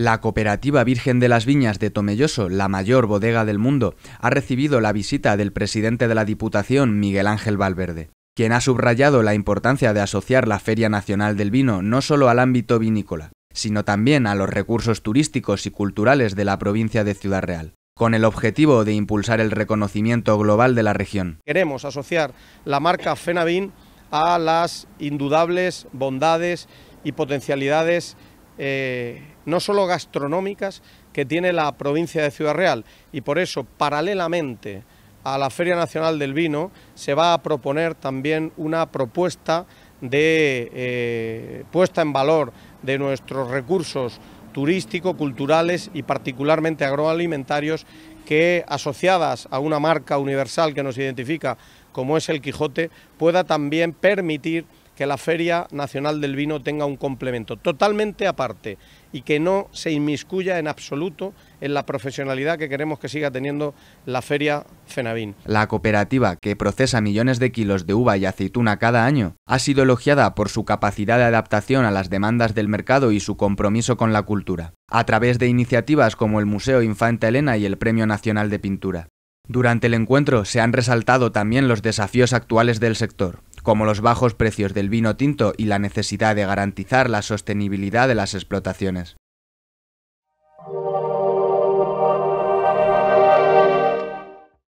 La cooperativa Virgen de las Viñas de Tomelloso, la mayor bodega del mundo, ha recibido la visita del presidente de la Diputación, Miguel Ángel Valverde, quien ha subrayado la importancia de asociar la Feria Nacional del Vino no solo al ámbito vinícola, sino también a los recursos turísticos y culturales de la provincia de Ciudad Real con el objetivo de impulsar el reconocimiento global de la región. Queremos asociar la marca Fenavin a las indudables bondades y potencialidades eh, no solo gastronómicas que tiene la provincia de Ciudad Real y por eso paralelamente a la Feria Nacional del Vino se va a proponer también una propuesta de eh, puesta en valor de nuestros recursos turísticos, culturales y particularmente agroalimentarios que asociadas a una marca universal que nos identifica como es el Quijote pueda también permitir que la Feria Nacional del Vino tenga un complemento totalmente aparte y que no se inmiscuya en absoluto en la profesionalidad que queremos que siga teniendo la Feria Fenavín. La cooperativa, que procesa millones de kilos de uva y aceituna cada año, ha sido elogiada por su capacidad de adaptación a las demandas del mercado y su compromiso con la cultura, a través de iniciativas como el Museo Infanta Elena y el Premio Nacional de Pintura. Durante el encuentro se han resaltado también los desafíos actuales del sector, como los bajos precios del vino tinto y la necesidad de garantizar la sostenibilidad de las explotaciones.